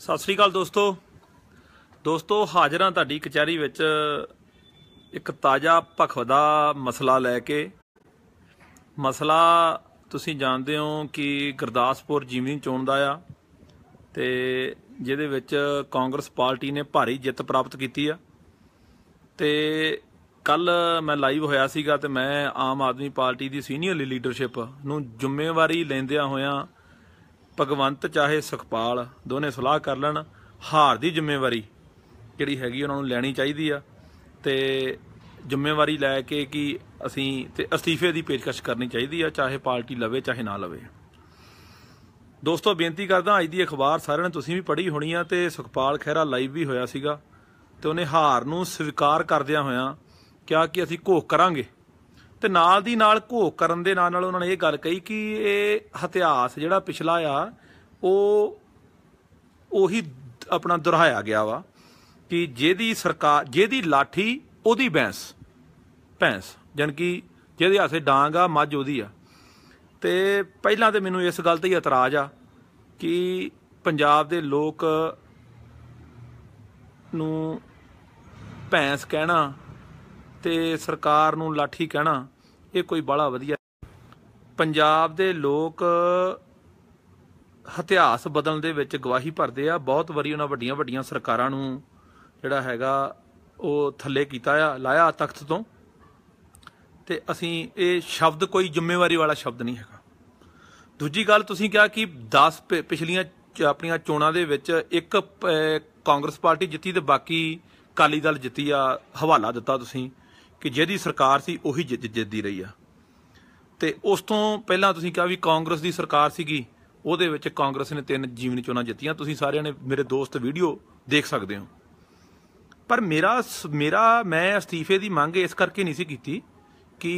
ਸਤਿ ਸ੍ਰੀ ਅਕਾਲ ਦੋਸਤੋ ਦੋਸਤੋ ਹਾਜ਼ਰਾਂ ਤੁਹਾਡੀ ਕਚਹਿਰੀ ਵਿੱਚ ਇੱਕ ਤਾਜ਼ਾ ਭਖਵਦਾ ਮਸਲਾ ਲੈ ਕੇ ਮਸਲਾ ਤੁਸੀਂ ਜਾਣਦੇ ਹੋ ਕਿ ਗੁਰਦਾਸਪੁਰ ਜਿਮਨੀ ਚੋਣ ਦਾ ਆ ਤੇ ਜਿਹਦੇ ਵਿੱਚ ਕਾਂਗਰਸ ਪਾਰਟੀ ਨੇ ਭਾਰੀ ਜਿੱਤ ਪ੍ਰਾਪਤ ਕੀਤੀ ਆ ਤੇ ਕੱਲ ਮੈਂ ਲਾਈਵ ਹੋਇਆ ਸੀਗਾ ਤੇ ਮੈਂ ਆਮ ਆਦਮੀ ਪਾਰਟੀ ਦੀ ਸੀਨੀਅਰ ਲੀਡਰਸ਼ਿਪ ਨੂੰ ਜ਼ਿੰਮੇਵਾਰੀ ਲੈਂਦਿਆਂ ਹੋਇਆਂ ਭਗਵੰਤ ਚਾਹੇ ਸੁਖਪਾਲ ਦੋਨੇ ਸਲਾਹ ਕਰ ਲੈਣ ਹਾਰ ਦੀ ਜ਼ਿੰਮੇਵਾਰੀ ਜਿਹੜੀ ਹੈਗੀ ਉਹਨਾਂ ਨੂੰ ਲੈਣੀ ਚਾਹੀਦੀ ਆ ਤੇ ਜ਼ਿੰਮੇਵਾਰੀ ਲੈ ਕੇ ਕਿ ਅਸੀਂ ਤੇ ਅਸਤੀਫੇ ਦੀ ਪੇਸ਼ਕਸ਼ ਕਰਨੀ ਚਾਹੀਦੀ ਆ ਚਾਹੇ ਪਾਰਟੀ ਲਵੇ ਚਾਹੇ ਨਾ ਲਵੇ ਦੋਸਤੋ ਬੇਨਤੀ ਕਰਦਾ ਅੱਜ ਦੀ ਅਖਬਾਰ ਸਾਰਿਆਂ ਨੇ ਤੁਸੀਂ ਵੀ ਪੜ੍ਹੀ ਹੋਣੀ ਆ ਤੇ ਸੁਖਪਾਲ ਖਹਿਰਾ ਲਾਈਵ ਵੀ ਹੋਇਆ ਸੀਗਾ ਤੇ ਉਹਨੇ ਹਾਰ ਨੂੰ ਸਵੀਕਾਰ ਕਰਦਿਆਂ ਹੋਇਆਂ ਕਿਹਾ ਕਿ ਅਸੀਂ ਘੋਖ ਕਰਾਂਗੇ ਤੇ ਨਾਲ ਦੀ ਨਾਲ ਘੋਖ ਕਰਨ ਦੇ ਨਾਲ ਨਾਲ ਉਹਨਾਂ ਨੇ ਇਹ ਗੱਲ ਕਹੀ ਕਿ ਇਹ ਇਤਿਹਾਸ ਜਿਹੜਾ ਪਿਛਲਾ ਆ ਉਹ ਉਹੀ ਆਪਣਾ ਦੁਹਰਾਇਆ ਗਿਆ ਵਾ ਕਿ ਜਿਹਦੀ ਸਰਕਾਰ ਜਿਹਦੀ ਲਾਠੀ ਉਹਦੀ ਬੈਂਸ ਭੈਂਸ ਜਨ ਕਿ ਜਿਹਦੇ ਹਾਸੇ ਡਾਂਗ ਆ ਮੱਝ ਉਹਦੀ ਆ ਤੇ ਪਹਿਲਾਂ ਤੇ ਮੈਨੂੰ ਇਸ ਗੱਲ ਤੇ ਹੀ ਇਤਰਾਜ਼ ਆ ਕਿ ਪੰਜਾਬ ਦੇ ਲੋਕ ਨੂੰ ਭੈਂਸ ਕਹਿਣਾ ਤੇ ਸਰਕਾਰ ਨੂੰ ਲਾਠੀ ਕਹਿਣਾ ਇਹ ਕੋਈ ਬੜਾ ਵਧੀਆ ਪੰਜਾਬ ਦੇ ਲੋਕ ਇਤਿਹਾਸ ਬਦਲਣ ਦੇ ਵਿੱਚ ਗਵਾਹੀ ਭਰਦੇ ਆ ਬਹੁਤ ਵਾਰੀ ਉਹਨਾਂ ਵੱਡੀਆਂ ਵੱਡੀਆਂ ਸਰਕਾਰਾਂ ਨੂੰ ਜਿਹੜਾ ਹੈਗਾ ਉਹ ਥੱਲੇ ਕੀਤਾ ਆ ਲਾਇਆ ਤਖਤ ਤੋਂ ਤੇ ਅਸੀਂ ਇਹ ਸ਼ਬਦ ਕੋਈ ਜ਼ਿੰਮੇਵਾਰੀ ਵਾਲਾ ਸ਼ਬਦ ਨਹੀਂ ਹੈਗਾ ਦੂਜੀ ਗੱਲ ਤੁਸੀਂ ਕਿਹਾ ਕਿ 10 ਪਿਛਲੀਆਂ ਆਪਣੀਆਂ ਚੋਣਾਂ ਦੇ ਵਿੱਚ ਇੱਕ ਕਾਂਗਰਸ ਪਾਰਟੀ ਜਿੱਤੀ ਤੇ ਬਾਕੀ ਕਾਲੀ ਦਲ ਜਿੱਤੀ ਆ ਹਵਾਲਾ ਦਿੱਤਾ ਤੁਸੀਂ ਕਿ ਜਿਹਦੀ ਸਰਕਾਰ ਸੀ ਉਹੀ ਜਿੱਤਦੀ ਰਹੀ ਆ ਤੇ ਉਸ ਤੋਂ ਪਹਿਲਾਂ ਤੁਸੀਂ ਕਿਹਾ ਵੀ ਕਾਂਗਰਸ ਦੀ ਸਰਕਾਰ ਸੀਗੀ ਉਹਦੇ ਵਿੱਚ ਕਾਂਗਰਸ ਨੇ ਤਿੰਨ ਜੀਵਨ ਚੋਣਾਂ ਜਿੱਤੀਆਂ ਤੁਸੀਂ ਸਾਰਿਆਂ ਨੇ ਮੇਰੇ ਦੋਸਤ ਵੀਡੀਓ ਦੇਖ ਸਕਦੇ ਹੋ ਪਰ ਮੇਰਾ ਮੇਰਾ ਮੈਂ ਅਸਤੀਫੇ ਦੀ ਮੰਗ ਇਸ ਕਰਕੇ ਨਹੀਂ ਸੀ ਕੀਤੀ ਕਿ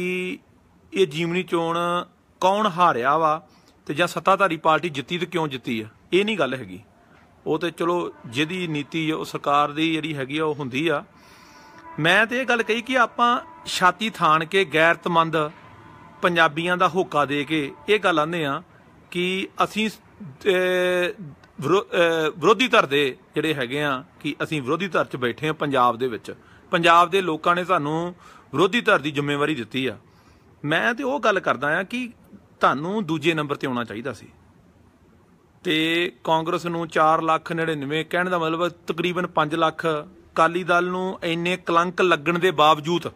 ਇਹ ਜੀਵਨੀ ਚੋਣ ਕੌਣ ਹਾਰਿਆ ਵਾ ਤੇ ਜਾਂ ਸੱਤਾਧਾਰੀ ਪਾਰਟੀ ਜਿੱਤੀ ਤੇ ਕਿਉਂ ਜਿੱਤੀ ਆ ਇਹ ਨਹੀਂ ਗੱਲ ਹੈਗੀ ਉਹ ਤੇ ਚਲੋ ਜਿਹਦੀ ਨੀਤੀ ਉਹ ਸਰਕਾਰ ਦੀ ਜਿਹੜੀ ਹੈਗੀ ਆ ਉਹ ਹੁੰਦੀ ਆ ਮੈਂ ਤੇ ਇਹ ਗੱਲ ਕਹੀ ਕਿ ਆਪਾਂ ਛਾਤੀ ਥਾਣ ਕੇ ਗੈਰਤਮੰਦ ਪੰਜਾਬੀਆਂ ਦਾ ਹੋਕਾ ਦੇ ਕੇ ਇਹ ਗੱਲ ਆਨੇ ਆ ਕਿ ਅਸੀਂ ਵਿਰੋਧੀ ਧਿਰ ਦੇ ਜਿਹੜੇ ਹੈਗੇ ਆ ਕਿ ਅਸੀਂ ਵਿਰੋਧੀ ਧਿਰ 'ਚ ਬੈਠੇ ਆ ਪੰਜਾਬ ਦੇ ਵਿੱਚ ਪੰਜਾਬ ਦੇ ਲੋਕਾਂ ਨੇ ਸਾਨੂੰ ਵਿਰੋਧੀ ਧਿਰ ਦੀ ਜ਼ਿੰਮੇਵਾਰੀ ਦਿੱਤੀ ਆ ਮੈਂ ਤੇ ਉਹ ਗੱਲ ਕਰਦਾ ਆ ਕਿ ਤੁਹਾਨੂੰ ਦੂਜੇ ਨੰਬਰ ਤੇ ਆਉਣਾ ਚਾਹੀਦਾ ਸੀ ਤੇ ਕਾਂਗਰਸ ਨੂੰ 4 ਲੱਖ 99 ਕਹਿਣ ਦਾ ਮਤਲਬ ਤਕਰੀਬਨ 5 ਲੱਖ ਅਕਾਲੀ ਦਲ ਨੂੰ ਇੰਨੇ ਕਲੰਕ ਲੱਗਣ ਦੇ ਬਾਵਜੂਦ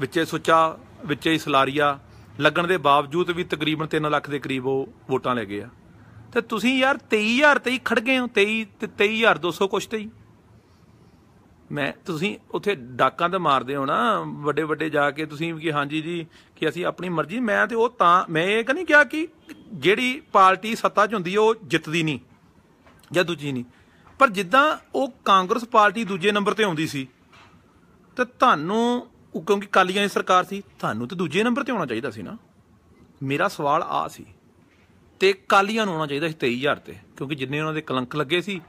ਵਿੱਚੇ ਸੁੱਚਾ ਵਿੱਚੇ ਸਲਾਰੀਆ ਲੱਗਣ ਦੇ ਬਾਵਜੂਦ ਵੀ ਤਕਰੀਬਨ 3 ਲੱਖ ਦੇ ਕਰੀਬ ਉਹ ਵੋਟਾਂ ਲੈ ਗਏ ਆ ਤੇ ਤੁਸੀਂ ਯਾਰ 23000 ਤੇ ਹੀ ਖੜ ਗਏ ਹੋ 23 ਤੇ 23200 ਕੁਛ ਤੇ ਹੀ ਮੈਂ ਤੁਸੀਂ ਉੱਥੇ ਡਾਕਾਂ ਤੇ ਮਾਰਦੇ ਹੋ ਨਾ ਵੱਡੇ ਵੱਡੇ ਜਾ ਕੇ ਤੁਸੀਂ ਕਿ ਹਾਂਜੀ ਜੀ ਕਿ ਅਸੀਂ ਆਪਣੀ ਮਰਜ਼ੀ ਮੈਂ ਤੇ ਉਹ ਤਾਂ ਮੈਂ ਇਹ ਕਹਿੰਦੀ ਕਿਹਾ ਕਿ ਜਿਹੜੀ ਪਾਰਟੀ ਸੱਤਾ 'ਚ ਹੁੰਦੀ ਉਹ ਜਿੱਤਦੀ ਨਹੀਂ ਜਾਂ ਦੂਜੀ ਨਹੀਂ ਪਰ ਜਿੱਦਾਂ ਉਹ ਕਾਂਗਰਸ ਪਾਰਟੀ ਦੂਜੇ ਨੰਬਰ ਤੇ ਆਉਂਦੀ ਸੀ ਤੇ ਤੁਹਾਨੂੰ ਕਿਉਂਕਿ ਕਾਲੀਆਂ ਦੀ ਸਰਕਾਰ ਸੀ ਤੁਹਾਨੂੰ ਤੇ ਦੂਜੇ ਨੰਬਰ ਤੇ ਆਉਣਾ ਚਾਹੀਦਾ ਸੀ ਨਾ ਮੇਰਾ ਸਵਾਲ ਆ ਸੀ ਤੇ ਕਾਲੀਆਂ ਨੂੰ ਆਉਣਾ ਚਾਹੀਦਾ ਸੀ 23000 ਤੇ ਕਿਉਂਕਿ ਜਿੰਨੇ ਉਹਨਾਂ ਦੇ ਕਲੰਕ ਲੱਗੇ ਸੀ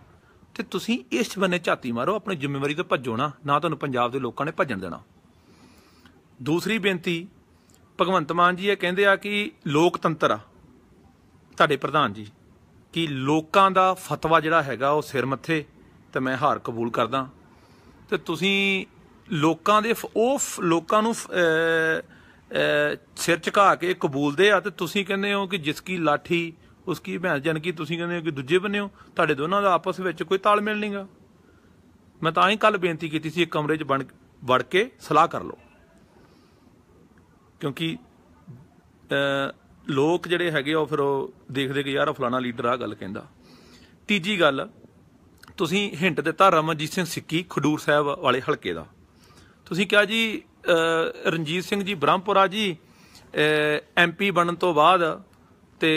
ਤੇ ਤੁਸੀਂ ਇਸ ਬੰਨੇ ਝਾਤੀ ਮਾਰੋ ਆਪਣੀ ਜ਼ਿੰਮੇਵਾਰੀ ਤੋਂ ਭੱਜੋ ਨਾ ਨਾ ਤੁਹਾਨੂੰ ਪੰਜਾਬ ਦੇ ਲੋਕਾਂ ਨੇ ਭੱਜਣ ਦੇਣਾ ਦੂਸਰੀ ਬੇਨਤੀ ਭਗਵੰਤ ਮਾਨ ਜੀ ਇਹ ਕਹਿੰਦੇ ਆ ਕਿ ਲੋਕਤੰਤਰ ਆ ਤੁਹਾਡੇ ਪ੍ਰਧਾਨ ਜੀ ਕਿ ਲੋਕਾਂ ਦਾ ਫਤਵਾ ਜਿਹੜਾ ਹੈਗਾ ਉਹ ਸਿਰ ਮੱਥੇ ਤੇ ਮੈਂ ਹਾਰ ਕਬੂਲ ਕਰਦਾ ਤੇ ਤੁਸੀਂ ਲੋਕਾਂ ਦੇ ਉਹ ਲੋਕਾਂ ਨੂੰ ਸਿਰ ਝੁਕਾ ਕੇ ਕਬੂਲਦੇ ਆ ਤੇ ਤੁਸੀਂ ਕਹਿੰਦੇ ਹੋ ਕਿ ਜਿਸ ਕੀ ਲਾਠੀ ਉਸ ਕੀ ਭੈਣ ਜਨ ਕੀ ਤੁਸੀਂ ਕਹਿੰਦੇ ਹੋ ਕਿ ਦੂਜੇ ਬੰਨੇ ਹੋ ਤੁਹਾਡੇ ਦੋਨਾਂ ਦਾ ਆਪਸ ਵਿੱਚ ਕੋਈ ਤਾਲਮੇਲ ਨਹੀਂਗਾ ਮੈਂ ਤਾਂ ਹੀ ਕੱਲ ਬੇਨਤੀ ਕੀਤੀ ਸੀ ਇੱਕ ਕਮਰੇ 'ਚ ਬਣ ਵੜ ਕੇ ਸਲਾਹ ਕਰ ਲਓ ਕਿਉਂਕਿ ਲੋਕ ਜਿਹੜੇ ਹੈਗੇ ਆ ਉਹ ਫਿਰ ਉਹ ਦੇਖਦੇ ਕਿ ਯਾਰ ਫਲਾਣਾ ਲੀਡਰ ਆ ਗੱਲ ਕਹਿੰਦਾ ਤੀਜੀ ਗੱਲ ਤੁਸੀਂ ਹਿੰਟ ਦਿੱਤਾ ਰਮਨਜੀਤ ਸਿੰਘ ਸਿੱਕੀ ਖਡੂਰ ਸਾਹਿਬ ਵਾਲੇ ਹਲਕੇ ਦਾ ਤੁਸੀਂ ਕਿਹਾ ਜੀ ਰਣਜੀਤ ਸਿੰਘ ਜੀ ਬ੍ਰਹਮਪੁਰਾ ਜੀ ਐਮਪੀ ਬਣਨ ਤੋਂ ਬਾਅਦ ਤੇ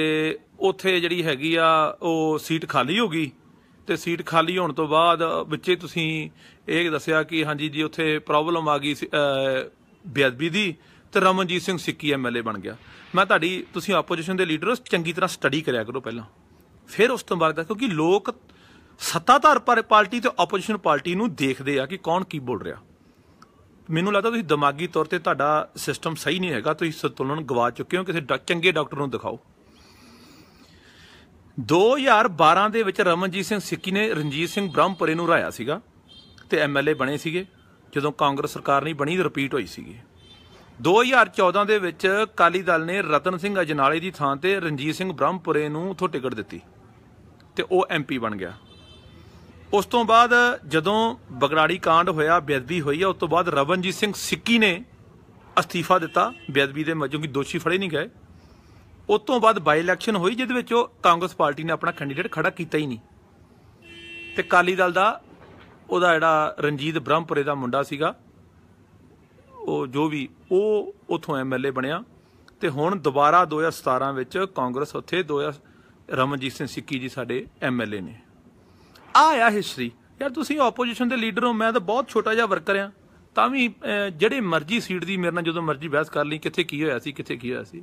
ਉੱਥੇ ਜਿਹੜੀ ਹੈਗੀ ਆ ਉਹ ਸੀਟ ਖਾਲੀ ਹੋ ਗਈ ਤੇ ਸੀਟ ਖਾਲੀ ਹੋਣ ਤੋਂ ਬਾਅਦ ਵਿੱਚੇ ਤੁਸੀਂ ਇਹ ਦੱਸਿਆ ਕਿ ਹਾਂਜੀ ਜੀ ਉੱਥੇ ਪ੍ਰੋਬਲਮ ਆ ਗਈ ਬੇਅਦਬੀ ਦੀ ਤੇ ਰਮਨਜੀਤ ਸਿੰਘ ਸਿੱਕੀ ਐਮਐਲਏ ਬਣ ਗਿਆ ਮੈਂ ਤੁਹਾਡੀ ਤੁਸੀਂ ਆਪੋਜੀਸ਼ਨ ਦੇ ਲੀਡਰ ਚੰਗੀ ਤਰ੍ਹਾਂ ਸਟੱਡੀ ਕਰਿਆ ਕਰੋ ਪਹਿਲਾਂ ਫਿਰ ਉਸ ਤੋਂ ਬਾਅਦ ਕਿਉਂਕਿ ਲੋਕ ਸੱਤਾਧਾਰ ਪਾਰਟੀ ਤੇ ਆਪੋਜੀਸ਼ਨ ਪਾਰਟੀ ਨੂੰ ਦੇਖਦੇ ਆ ਕਿ ਕੌਣ ਕੀ ਬੋਲ ਰਿਹਾ ਮੈਨੂੰ ਲੱਗਦਾ ਤੁਸੀਂ ਦਿਮਾਗੀ ਤੌਰ ਤੇ ਤੁਹਾਡਾ ਸਿਸਟਮ ਸਹੀ ਨਹੀਂ ਹੈਗਾ ਤੁਸੀਂ ਸਤੁਲਨ ਗਵਾ ਚੁੱਕੇ ਹੋ ਕਿਸੇ ਚੰਗੇ ਡਾਕਟਰ ਨੂੰ ਦਿਖਾਓ 2012 ਦੇ ਵਿੱਚ ਰਮਨਜੀਤ ਸਿੰਘ ਸਿੱਕੀ ਨੇ ਰਣਜੀਤ ਸਿੰਘ ਬ੍ਰਹਮਪੁਰੇ ਨੂੰ ਹਰਾਇਆ ਸੀਗਾ ਤੇ ਐਮਐਲਏ ਬਣੇ ਸੀਗੇ ਜਦੋਂ ਕਾਂਗਰਸ ਸਰਕਾਰ ਨਹੀਂ ਬਣੀ ਰਿਪੀਟ ਹੋਈ ਸੀਗੀ 2014 ਦੇ ਵਿੱਚ ਕਾਲੀ ਦਲ ਨੇ ਰਤਨ ਸਿੰਘ ਅਜਨਾਲੇ ਦੀ ਥਾਂ ਤੇ ਰਣਜੀਤ ਸਿੰਘ ਬ੍ਰਹਮਪੁਰੇ ਨੂੰ ਉਥੋਂ ਟਿਕਟ ਦਿੱਤੀ ਤੇ ਉਹ ਐਮਪੀ ਬਣ ਗਿਆ ਉਸ ਤੋਂ ਬਾਅਦ ਜਦੋਂ ਬਗੜਾੜੀ ਕਾਂਡ ਹੋਇਆ ਬੇਅਦਬੀ ਹੋਈ ਆ ਉਸ ਤੋਂ ਬਾਅਦ ਰਵਨਜੀਤ ਸਿੰਘ ਸਿੱਕੀ ਨੇ ਅਸਤੀਫਾ ਦਿੱਤਾ ਬੇਅਦਬੀ ਦੇ ਮਜੋਂ ਕਿ ਦੋਸ਼ੀ ਫੜੇ ਨਹੀਂ ਗਏ ਉਸ ਤੋਂ ਬਾਅਦ ਬਾਈ ਇਲੈਕਸ਼ਨ ਹੋਈ ਜਿਹਦੇ ਵਿੱਚ ਉਹ ਕਾਂਗਰਸ ਪਾਰਟੀ ਨੇ ਆਪਣਾ ਕੈਂਡੀਡੇਟ ਖੜਾ ਕੀਤਾ ਹੀ ਨਹੀਂ ਤੇ ਕਾਲੀ ਦਲ ਦਾ ਉਹਦਾ ਜਿਹੜਾ ਰਣਜੀਤ ਬ੍ਰਹਮਪੁਰੇ ਦਾ ਮੁੰਡਾ ਸੀਗਾ ਉਹ ਜੋ ਵੀ ਉਹ ਉਥੋਂ ਐਮਐਲਏ ਬਣਿਆ ਤੇ ਹੁਣ ਦੁਬਾਰਾ 2017 ਵਿੱਚ ਕਾਂਗਰਸ ਉੱਥੇ 2000 ਰਮਨਜੀਤ ਸਿੰਘ ਸਿੱਕੀ ਜੀ ਸਾਡੇ ਐਮਐਲਏ ਨੇ ਆ ਆ ਹਿਸਟਰੀ ਯਾਰ ਤੁਸੀਂ ਆਪੋਜੀਸ਼ਨ ਦੇ ਲੀਡਰ ਹੋ ਮੈਂ ਤਾਂ ਬਹੁਤ ਛੋਟਾ ਜਿਹਾ ਵਰਕਰ ਆ ਤਾਂ ਵੀ ਜਿਹੜੇ ਮਰਜ਼ੀ ਸੀਟ ਦੀ ਮੇਰੇ ਨਾਲ ਜਦੋਂ ਮਰਜ਼ੀ ਬਹਿਸ ਕਰ ਲਈ ਕਿੱਥੇ ਕੀ ਹੋਇਆ ਸੀ ਕਿੱਥੇ ਕੀ ਹੋਇਆ ਸੀ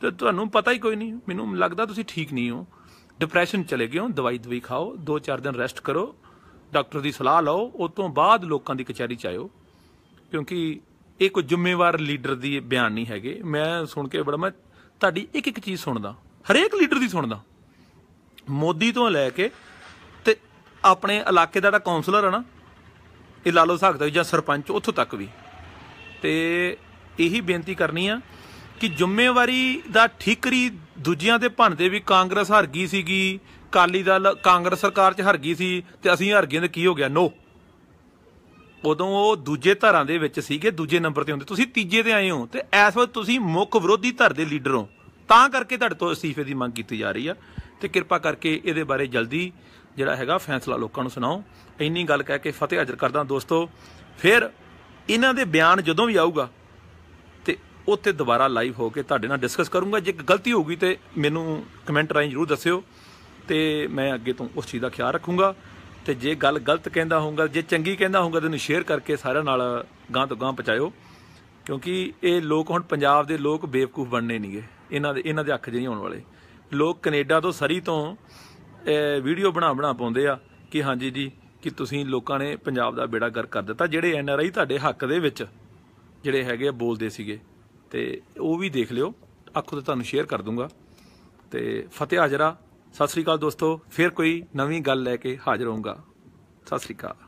ਤੇ ਤੁਹਾਨੂੰ ਪਤਾ ਹੀ ਕੋਈ ਨਹੀਂ ਮੈਨੂੰ ਲੱਗਦਾ ਤੁਸੀਂ ਠੀਕ ਨਹੀਂ ਹੋ ਡਿਪਰੈਸ਼ਨ ਚਲੇ ਗਏ ਹੋ ਦਵਾਈ ਦਵਾਈ ਖਾਓ 2-4 ਦਿਨ ਰੈਸਟ ਕਰੋ ਡਾਕਟਰ ਦੀ ਸਲਾਹ ਲਓ ਉਸ ਤੋਂ ਬਾਅਦ ਲੋਕਾਂ ਦੀ ਕਚਹਿਰੀ ਚ ਆਇਓ ਕਿਉਂਕਿ ਇਹ ਕੋਈ ਜ਼ਿੰਮੇਵਾਰ ਲੀਡਰ ਦੀ ਬਿਆਨ ਨਹੀਂ ਹੈਗੇ ਮੈਂ ਸੁਣ ਕੇ ਬੜਾ ਮੈਂ ਤੁਹਾਡੀ ਇੱਕ ਇੱਕ ਚੀਜ਼ ਸੁਣਦਾ ਹਰੇਕ ਲੀਡਰ ਦੀ ਸੁਣਦਾ ਮੋਦੀ ਤੋਂ ਲੈ ਕੇ ਤੇ ਆਪਣੇ ਇਲਾਕੇ ਦਾ ਜਿਹੜਾ ਕਾਉਂਸਲਰ ਹੈ ਨਾ ਇਹ ਲਾਲੋ ਸਕਦਾ ਜਾਂ ਸਰਪੰਚ ਉੱਥੋਂ ਤੱਕ ਵੀ ਤੇ ਇਹੀ ਬੇਨਤੀ ਕਰਨੀ ਆ ਕਿ ਜ਼ਿੰਮੇਵਾਰੀ ਦਾ ਠੀਕਰੀ ਦੂਜਿਆਂ ਦੇ ਭੰਦੇ ਵੀ ਕਾਂਗਰਸ ਹਰ ਗਈ ਸੀਗੀ ਕਾਲੀ ਦਲ ਕਾਂਗਰਸ ਸਰਕਾਰ 'ਚ ਹਰ ਗਈ ਸੀ ਤੇ ਅਸੀਂ ਹਰ ਗਏ ਤੇ ਕੀ ਹੋ ਗਿਆ ਨੋ ਉਦੋਂ ਉਹ ਦੂਜੇ ਧਾਰਾਂ ਦੇ ਵਿੱਚ ਸੀਗੇ ਦੂਜੇ ਨੰਬਰ ਤੇ ਹੁੰਦੇ ਤੁਸੀਂ ਤੀਜੇ ਤੇ ਆਏ ਹੋ ਤੇ ਇਸ ਵਕਤ ਤੁਸੀਂ ਮੁੱਖ ਵਿਰੋਧੀ ਧਿਰ ਦੇ ਲੀਡਰ ਹੋ ਤਾਂ ਕਰਕੇ ਤੁਹਾਡੇ ਤੋਂ ਅਸਤੀਫੇ ਦੀ ਮੰਗ ਕੀਤੀ ਜਾ ਰਹੀ ਆ ਤੇ ਕਿਰਪਾ ਕਰਕੇ ਇਹਦੇ ਬਾਰੇ ਜਲਦੀ ਜਿਹੜਾ ਹੈਗਾ ਫੈਸਲਾ ਲੋਕਾਂ ਨੂੰ ਸੁਣਾਓ ਇੰਨੀ ਗੱਲ ਕਹਿ ਕੇ ਫਤਿਹ ਹਾਜ਼ਰ ਕਰਦਾ ਦੋਸਤੋ ਫਿਰ ਇਹਨਾਂ ਦੇ ਬਿਆਨ ਜਦੋਂ ਵੀ ਆਊਗਾ ਤੇ ਉੱਥੇ ਦੁਬਾਰਾ ਲਾਈਵ ਹੋ ਕੇ ਤੁਹਾਡੇ ਨਾਲ ਡਿਸਕਸ ਕਰੂੰਗਾ ਜੇ ਗਲਤੀ ਹੋ ਗਈ ਤੇ ਮੈਨੂੰ ਕਮੈਂਟ ਰਾਹੀਂ ਜ਼ਰੂਰ ਦੱਸਿਓ ਤੇ ਮੈਂ ਅੱਗੇ ਤੋਂ ਉਸ ਚੀਜ਼ ਦਾ ਖਿਆਲ ਰੱਖੂੰਗਾ ਤੇ ਜੇ ਗੱਲ ਗਲਤ ਕਹਿੰਦਾ ਹੋਊਗਾ ਜੇ ਚੰਗੀ ਕਹਿੰਦਾ ਹੋਊਗਾ ਤੈਨੂੰ ਸ਼ੇਅਰ ਕਰਕੇ ਸਾਰਿਆਂ ਨਾਲ ਗਾਂ ਤੋਂ ਗਾਂ ਪਹੁੰਚਾਇਓ ਕਿਉਂਕਿ ਇਹ ਲੋਕ ਹੁਣ ਪੰਜਾਬ ਦੇ ਲੋਕ ਬੇਵਕੂਫ ਬਣਨੇ ਨਹੀਂਗੇ ਇਹਨਾਂ ਦੇ ਇਹਨਾਂ ਦੇ ਅੱਖ ਜਿਹੀ ਆਉਣ ਵਾਲੇ ਲੋਕ ਕੈਨੇਡਾ ਤੋਂ ਸਰੀ ਤੋਂ ਵੀਡੀਓ ਬਣਾ ਬਣਾ ਪਾਉਂਦੇ ਆ ਕਿ ਹਾਂਜੀ ਜੀ ਕਿ ਤੁਸੀਂ ਲੋਕਾਂ ਨੇ ਪੰਜਾਬ ਦਾ ਬੇੜਾ ਗਰ ਕਰ ਦਿੱਤਾ ਜਿਹੜੇ ਐਨ ਆਰ ਆਈ ਤੁਹਾਡੇ ਹੱਕ ਦੇ ਵਿੱਚ ਜਿਹੜੇ ਹੈਗੇ ਬੋਲਦੇ ਸੀਗੇ ਤੇ ਉਹ ਵੀ ਦੇਖ ਲਿਓ ਅੱਖੋਂ ਤੇ ਤੁਹਾਨੂੰ ਸ਼ੇਅਰ ਕਰ ਦੂੰਗਾ ਤੇ ਫਤਿਹ ਹਜਰਾ ਸਤਿ ਸ੍ਰੀ ਅਕਾਲ ਦੋਸਤੋ ਫਿਰ ਕੋਈ ਨਵੀਂ ਗੱਲ ਲੈ ਕੇ ਹਾਜ਼ਰ ਹੋਊਂਗਾ ਸਤਿ ਸ੍ਰੀ ਅਕਾਲ